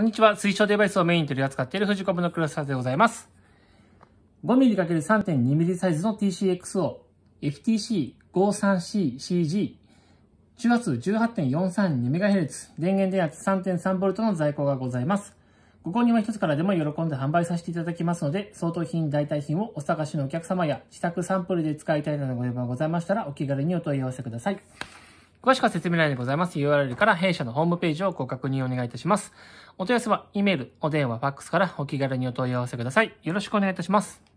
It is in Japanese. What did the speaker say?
こんにちは。推奨デバイスをメイン取り扱っている富士コブのクラスターでございます。5mm×3.2mm サイズの TCXO、FTC53CCG、中圧 18.432MHz、電源電圧 3.3V の在庫がございます。ご購入は一つからでも喜んで販売させていただきますので、相当品、代替品をお探しのお客様や、自宅サンプルで使いたいなどご要望ございましたら、お気軽にお問い合わせください。詳しくは説明欄でございます URL から弊社のホームページをご確認お願いいたします。お問い合わせは、E メール、お電話、ファックスからお気軽にお問い合わせください。よろしくお願いいたします。